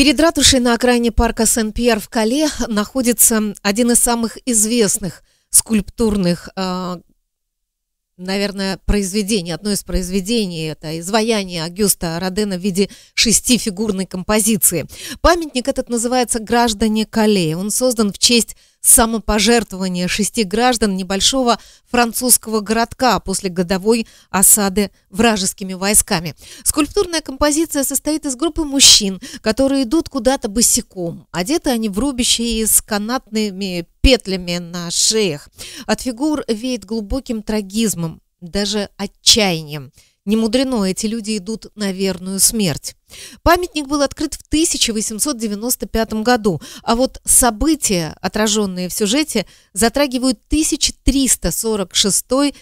Перед ратушей на окраине парка Сен-Пьер в Кале находится один из самых известных скульптурных, а, наверное, произведений. Одно из произведений – это изваяние Агюста Родена в виде шести фигурной композиции. Памятник этот называется «Граждане Кале». Он создан в честь самопожертвование шести граждан небольшого французского городка после годовой осады вражескими войсками. Скульптурная композиция состоит из группы мужчин, которые идут куда-то босиком. Одеты они в рубище и с канатными петлями на шеях. От фигур веет глубоким трагизмом, даже отчаянием. Немудрено, эти люди идут на верную смерть. Памятник был открыт в 1895 году, а вот события, отраженные в сюжете, затрагивают 1346-47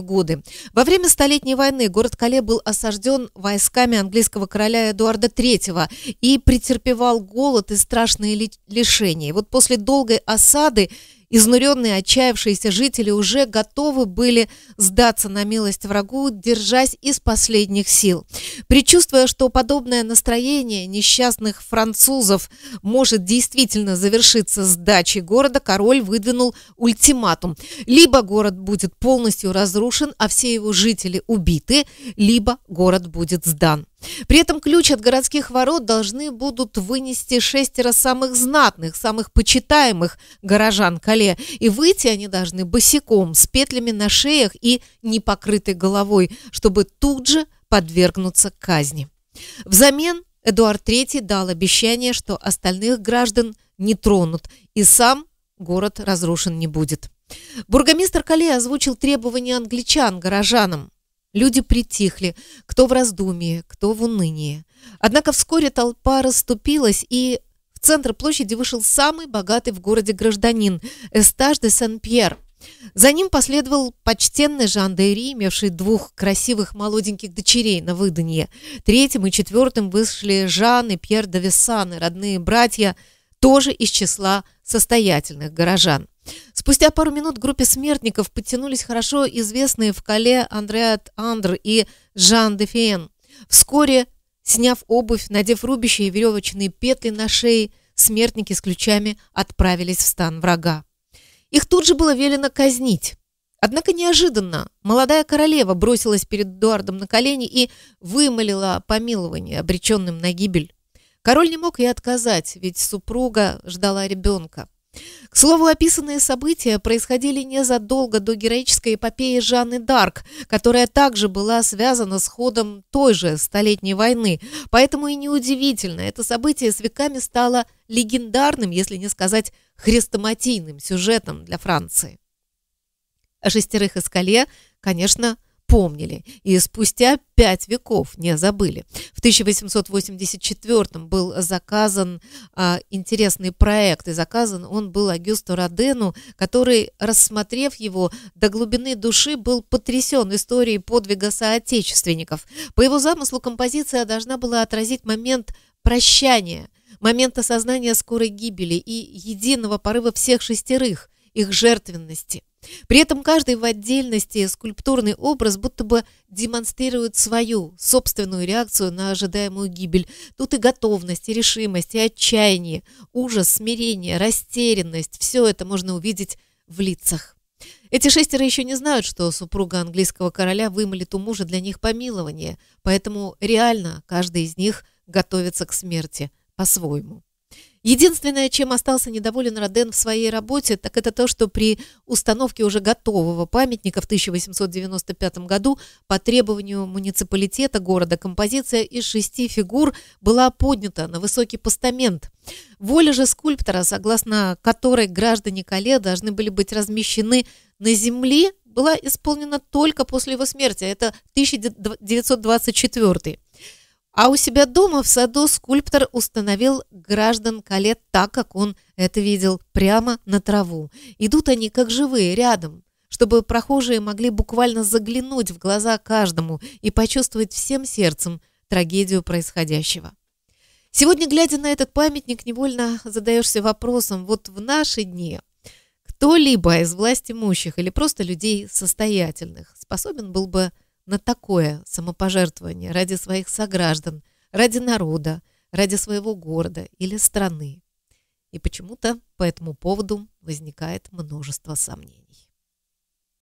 годы. Во время Столетней войны город Кале был осажден войсками английского короля Эдуарда III и претерпевал голод и страшные лишения. Вот после долгой осады Изнуренные, отчаявшиеся жители уже готовы были сдаться на милость врагу, держась из последних сил. Причувствуя, что подобное настроение несчастных французов может действительно завершиться сдачей города, король выдвинул ультиматум. Либо город будет полностью разрушен, а все его жители убиты, либо город будет сдан. При этом ключ от городских ворот должны будут вынести шестеро самых знатных, самых почитаемых горожан Кале. И выйти они должны босиком, с петлями на шеях и непокрытой головой, чтобы тут же подвергнуться казни. Взамен Эдуард III дал обещание, что остальных граждан не тронут, и сам город разрушен не будет. Бургомистр Кале озвучил требования англичан, горожанам. Люди притихли, кто в раздумье, кто в унынии. Однако вскоре толпа расступилась, и в центр площади вышел самый богатый в городе гражданин – Эстаж де Сен-Пьер. За ним последовал почтенный Жан Дейри, имевший двух красивых молоденьких дочерей на выданье. Третьим и четвертым вышли Жан и Пьер де Вессаны, родные братья, тоже из числа состоятельных горожан. Спустя пару минут группе смертников подтянулись хорошо известные в Кале Андреат Андр и Жан де Фиен. Вскоре, сняв обувь, надев рубище и веревочные петли на шее, смертники с ключами отправились в стан врага. Их тут же было велено казнить. Однако неожиданно молодая королева бросилась перед Эдуардом на колени и вымолила помилование обреченным на гибель. Король не мог ей отказать, ведь супруга ждала ребенка. К слову, описанные события происходили незадолго до героической эпопеи Жанны Дарк, которая также была связана с ходом той же Столетней войны. Поэтому и неудивительно, это событие с веками стало легендарным, если не сказать хрестоматийным сюжетом для Франции. О шестерых Эскале, конечно, помнили и спустя пять веков не забыли. В 1884 был заказан а, интересный проект, и заказан он был Агюсту Родену, который, рассмотрев его до глубины души, был потрясен историей подвига соотечественников. По его замыслу композиция должна была отразить момент прощания, момент осознания скорой гибели и единого порыва всех шестерых, их жертвенности – при этом каждый в отдельности скульптурный образ будто бы демонстрирует свою собственную реакцию на ожидаемую гибель. Тут и готовность, и решимость, и отчаяние, ужас, смирение, растерянность. Все это можно увидеть в лицах. Эти шестеро еще не знают, что супруга английского короля вымолит у мужа для них помилование, поэтому реально каждый из них готовится к смерти по-своему. Единственное, чем остался недоволен Роден в своей работе, так это то, что при установке уже готового памятника в 1895 году по требованию муниципалитета города композиция из шести фигур была поднята на высокий постамент. Воля же скульптора, согласно которой граждане Кале должны были быть размещены на земле, была исполнена только после его смерти, а это 1924 а у себя дома в саду скульптор установил граждан Калет так, как он это видел, прямо на траву. Идут они как живые, рядом, чтобы прохожие могли буквально заглянуть в глаза каждому и почувствовать всем сердцем трагедию происходящего. Сегодня, глядя на этот памятник, невольно задаешься вопросом, вот в наши дни кто-либо из власть имущих или просто людей состоятельных способен был бы на такое самопожертвование ради своих сограждан, ради народа, ради своего города или страны. И почему-то по этому поводу возникает множество сомнений.